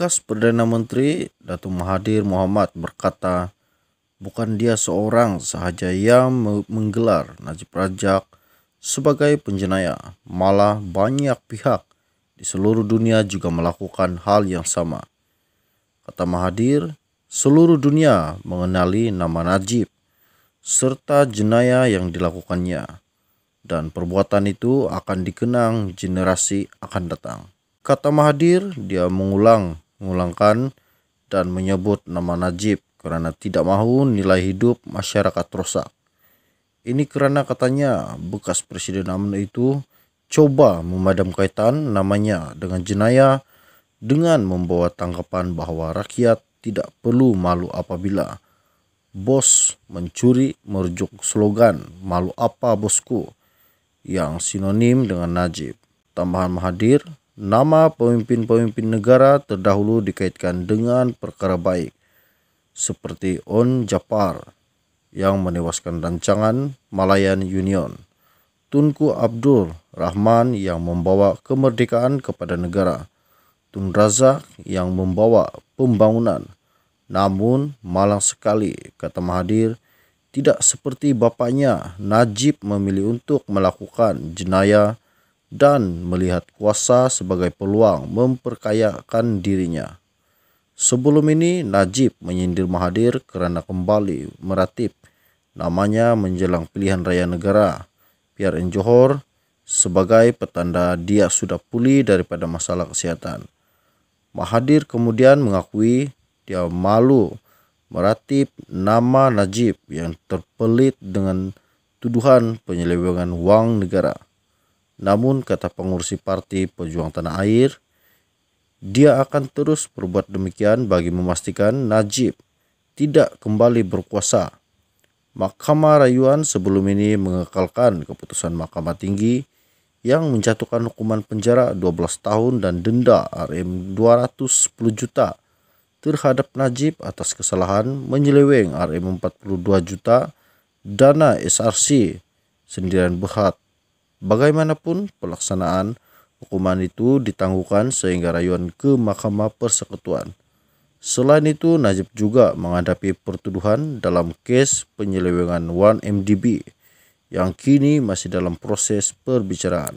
bekas Perdana Menteri Datu Mahathir Mohamad berkata, bukan dia seorang sahaja yang menggelar Najib Rajak sebagai penjenayah, malah banyak pihak di seluruh dunia juga melakukan hal yang sama. Kata Mahathir, seluruh dunia mengenali nama Najib serta jenayah yang dilakukannya dan perbuatan itu akan dikenang generasi akan datang. Kata Mahathir, dia mengulang mengulangkan dan menyebut nama Najib karena tidak mahu nilai hidup masyarakat rosak. Ini kerana katanya bekas Presiden UMNO itu coba memadam kaitan namanya dengan jenayah dengan membawa tanggapan bahwa rakyat tidak perlu malu apabila bos mencuri merujuk slogan malu apa bosku yang sinonim dengan Najib. Tambahan Mahathir Nama pemimpin-pemimpin negara terdahulu dikaitkan dengan perkara baik, seperti On Japar yang menewaskan rancangan Malayan Union, Tunku Abdul Rahman yang membawa kemerdekaan kepada negara, Tun Razak yang membawa pembangunan. Namun malang sekali, kata Mahathir, tidak seperti bapaknya Najib memilih untuk melakukan jenayah dan melihat kuasa sebagai peluang memperkayakan dirinya. Sebelum ini, Najib menyindir Mahathir kerana kembali meratip namanya menjelang pilihan raya negara PRN Johor sebagai petanda dia sudah pulih daripada masalah kesihatan. Mahathir kemudian mengakui dia malu meratip nama Najib yang terpelit dengan tuduhan penyelewengan wang negara. Namun kata pengurusi Parti Pejuang Tanah Air, dia akan terus berbuat demikian bagi memastikan Najib tidak kembali berkuasa. Mahkamah Rayuan sebelum ini mengekalkan keputusan Mahkamah Tinggi yang menjatuhkan hukuman penjara 12 tahun dan denda RM 210 juta terhadap Najib atas kesalahan menyeleweng RM 42 juta dana SRC sendirian Berhad Bagaimanapun, pelaksanaan hukuman itu ditangguhkan sehingga rayuan ke Mahkamah Persekutuan. Selain itu, Najib juga menghadapi pertuduhan dalam kes penyelewengan 1MDB yang kini masih dalam proses perbicaraan.